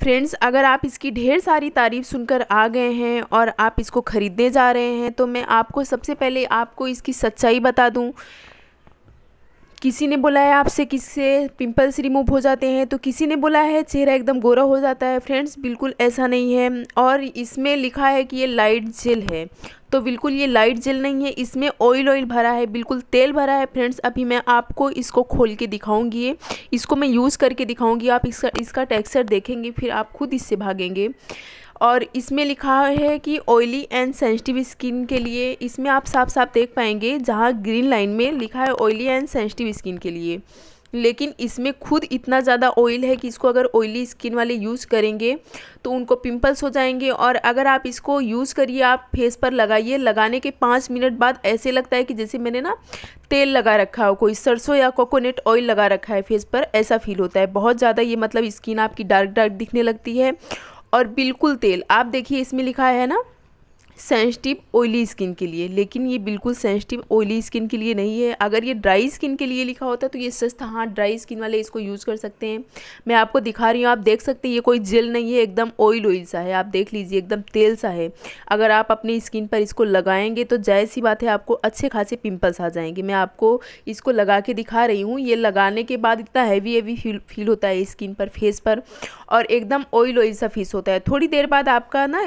friends अगर आप इसकी ढेर सारी तारीफ सुनकर आ गए हैं और आप इसको ख़रीदने जा रहे हैं तो मैं आपको सबसे पहले आपको इसकी सच्चाई बता दूं किसी ने बोला है आपसे किससे पिंपल्स रिमूव हो जाते हैं तो किसी ने बोला है चेहरा एकदम गोरा हो जाता है फ्रेंड्स बिल्कुल ऐसा नहीं है और इसमें लिखा है कि ये लाइट जेल है तो बिल्कुल ये लाइट जेल नहीं है इसमें ऑयल ऑयल भरा है बिल्कुल तेल भरा है फ्रेंड्स अभी मैं आपको इसको खोल के दिखाऊंगी इसको मैं यूज़ करके दिखाऊंगी आप इसका इसका टेक्सचर देखेंगे फिर आप खुद इससे भागेंगे और इसमें लिखा है कि ऑयली एंड सेंसिटिव स्किन के लिए इसमें आप साफ साफ देख पाएंगे जहाँ ग्रीन लाइन में लिखा है ऑयली एंड सेंसिटिव स्किन के लिए लेकिन इसमें खुद इतना ज़्यादा ऑयल है कि इसको अगर ऑयली स्किन वाले यूज़ करेंगे तो उनको पिंपल्स हो जाएंगे और अगर आप इसको यूज़ करिए आप फेस पर लगाइए लगाने के पाँच मिनट बाद ऐसे लगता है कि जैसे मैंने ना तेल लगा रखा हो कोई सरसों या कोकोनट ऑयल लगा रखा है फेस पर ऐसा फील होता है बहुत ज़्यादा ये मतलब स्किन आपकी डार्क डार्क दिखने लगती है और बिल्कुल तेल आप देखिए इसमें लिखा है ना सेंसिटिव ऑयली स्किन के लिए लेकिन ये बिल्कुल सेंसिटिव ऑयली स्किन के लिए नहीं है अगर ये ड्राई स्किन के लिए लिखा होता तो ये सस्ता हाँ ड्राई स्किन वाले इसको यूज़ कर सकते हैं मैं आपको दिखा रही हूँ आप देख सकते हैं ये कोई जेल नहीं है एकदम ऑयल ऑयल सा है आप देख लीजिए एकदम तेल सा है अगर आप अपनी स्किन पर इसको लगाएंगे तो जायज़ सी बात है आपको अच्छे खासे पिम्पल्स आ जाएंगे मैं आपको इसको लगा के दिखा रही हूँ ये लगाने के बाद इतना हैवी हैवी फील होता है स्किन पर फेस पर और एकदम ऑयल ऑयल सा फेस होता है थोड़ी देर बाद आपका ना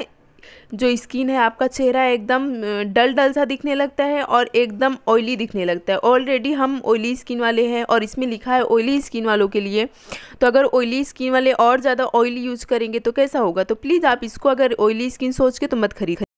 जो स्किन है आपका चेहरा एकदम डल डल सा दिखने लगता है और एकदम ऑयली दिखने लगता है ऑलरेडी हम ऑयली स्किन वाले हैं और इसमें लिखा है ऑयली स्किन वालों के लिए तो अगर ऑयली स्किन वाले और ज़्यादा ऑयली यूज़ करेंगे तो कैसा होगा तो प्लीज़ आप इसको अगर ऑयली स्किन सोच के तो मत खरीद